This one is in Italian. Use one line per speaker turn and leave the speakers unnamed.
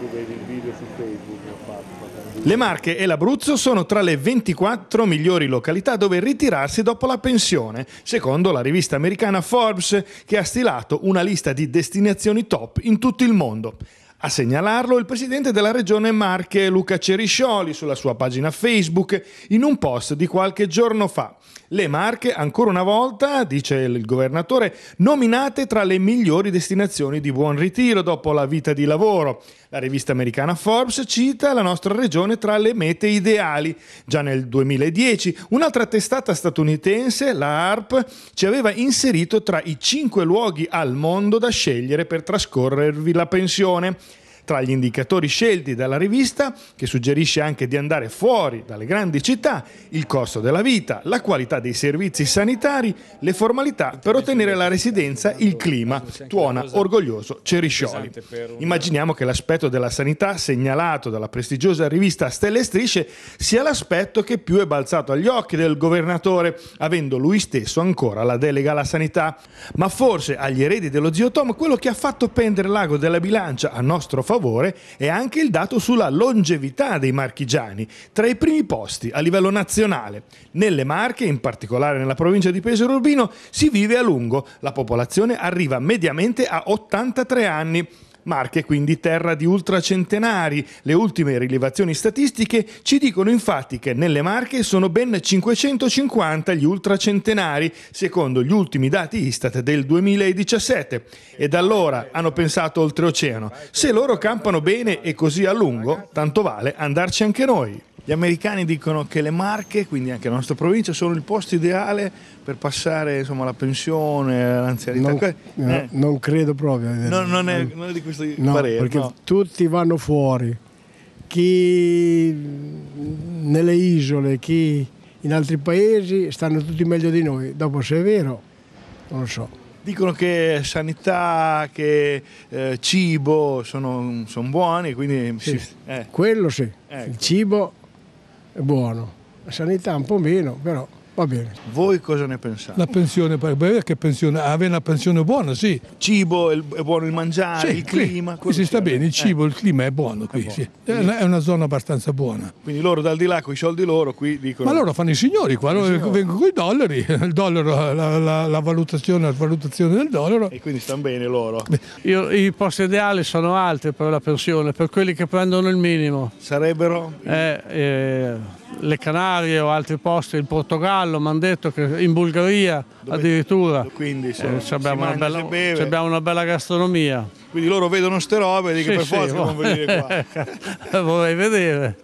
tu vedi il video su Facebook ho fatto. Le Marche e l'Abruzzo sono tra le 24 migliori località dove ritirarsi dopo la pensione, secondo la rivista americana Forbes che ha stilato una lista di destinazioni top in tutto il mondo. A segnalarlo il presidente della regione Marche Luca Ceriscioli sulla sua pagina Facebook in un post di qualche giorno fa. Le Marche, ancora una volta, dice il governatore, nominate tra le migliori destinazioni di buon ritiro dopo la vita di lavoro. La rivista americana Forbes cita la nostra regione tra le mete ideali. Già nel 2010 un'altra testata statunitense, la ARP, ci aveva inserito tra i cinque luoghi al mondo da scegliere per trascorrervi la pensione. Tra gli indicatori scelti dalla rivista, che suggerisce anche di andare fuori dalle grandi città, il costo della vita, la qualità dei servizi sanitari, le formalità per ottenere la residenza, il clima, tuona orgoglioso Ceriscioli. Immaginiamo che l'aspetto della sanità segnalato dalla prestigiosa rivista Stelle e Strisce sia l'aspetto che più è balzato agli occhi del governatore, avendo lui stesso ancora la delega alla sanità. Ma forse agli eredi dello zio Tom quello che ha fatto pendere l'ago della bilancia a nostro favore è anche il dato sulla longevità dei marchigiani, tra i primi posti a livello nazionale. Nelle Marche, in particolare nella provincia di Pesaro Urbino, si vive a lungo. La popolazione arriva mediamente a 83 anni. Marche quindi terra di ultracentenari. Le ultime rilevazioni statistiche ci dicono infatti che nelle Marche sono ben 550 gli ultracentenari, secondo gli ultimi dati Istat del 2017. E da allora hanno pensato oltreoceano, se loro campano bene e così a lungo, tanto vale andarci anche noi. Gli americani dicono che le Marche, quindi anche la nostra provincia, sono il posto ideale per passare insomma, la pensione, l'anzianità. Non, eh, eh. non credo proprio. No, non, è, eh, non, è, di questo no, parere. Perché no.
tutti vanno fuori, chi nelle isole, chi in altri paesi, stanno tutti meglio di noi. Dopo se è vero, non lo so.
Dicono che sanità, che eh, cibo sono, sono, buoni, quindi... Sì, si, eh. Quello sì, ecco. il cibo
buono. La sanità un po' meno, però Va bene.
Voi cosa ne pensate? La pensione,
beh, che pensione? Avere una pensione buona, sì.
Cibo, è buono
il mangiare, sì, il clima. Qui, si sta bene, il eh. cibo, eh. il clima è buono qui, è, buono. Sì. è, una zona abbastanza buona. Quindi loro dal di là con i soldi loro qui dicono... Ma loro fanno i signori qua, loro signori. vengono con i dollari, il dollaro, la, la, la, valutazione, la valutazione del dollaro. E quindi stanno bene loro. Io, I posti ideali sono altri per la pensione, per quelli che prendono il minimo. Sarebbero? Eh, eh le Canarie o altri posti, in Portogallo, mi hanno detto che in Bulgaria Dove, addirittura quindi sono, eh, abbiamo, una bella, abbiamo, una bella, gastronomia.
Quindi loro vedono ste robe e dicono sì, per sì, forza non venire
qua. vorrei vedere.